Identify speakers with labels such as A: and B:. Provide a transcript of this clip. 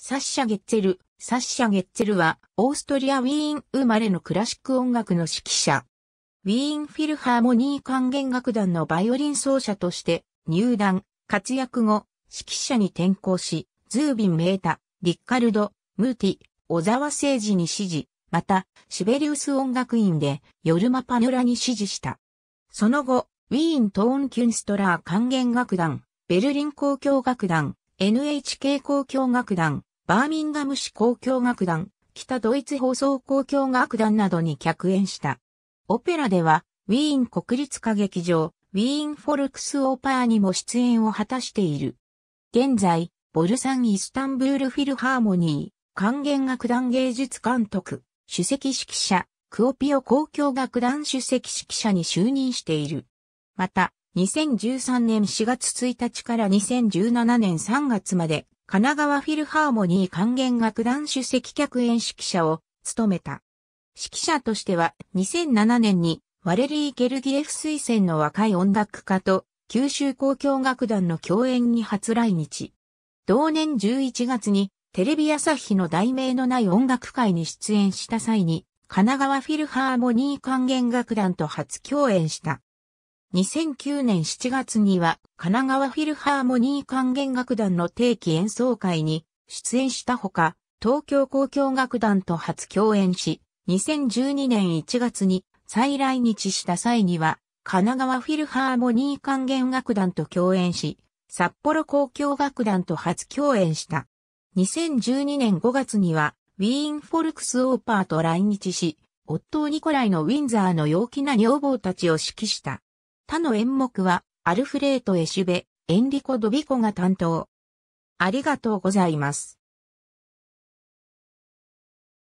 A: サッシャ・ゲッツェル。サッシャ・ゲッツェルは、オーストリア・ウィーン生まれのクラシック音楽の指揮者。ウィーン・フィルハーモニー管弦楽団のバイオリン奏者として入団、活躍後、指揮者に転向し、ズービン・メータ、リッカルド、ムーティ、小沢誠治に指示、また、シベリウス音楽院で、ヨルマ・パヌラに指示した。その後、ウィーン・トーン・キュンストラー管弦楽団、ベルリン交響楽団、NHK 交響楽団、バーミンガム市交響楽団、北ドイツ放送交響楽団などに客演した。オペラでは、ウィーン国立歌劇場、ウィーンフォルクスオーパーにも出演を果たしている。現在、ボルサン・イスタンブール・フィルハーモニー、管弦楽団芸術監督、主席指揮者、クオピオ交響楽団主席指揮者に就任している。また、2013年4月1日から2017年3月まで神奈川フィルハーモニー管弦楽団主席客演指揮者を務めた。指揮者としては2007年にワレリー・ゲルギエフ推薦の若い音楽家と九州交響楽団の共演に初来日。同年11月にテレビ朝日の題名のない音楽会に出演した際に神奈川フィルハーモニー管弦楽団と初共演した。2009年7月には神奈川フィルハーモニー管弦楽団の定期演奏会に出演したほか、東京交響楽団と初共演し、2012年1月に再来日した際には、神奈川フィルハーモニー管弦楽団と共演し、札幌交響楽団と初共演した。2012年5月には、ウィーン・フォルクス・オーパーと来日し、夫ニコライのウィンザーの陽気な女房たちを指揮した。他の演目は、アルフレート・エシュベ、エンリコ・ドビコが担当。ありがとうございます。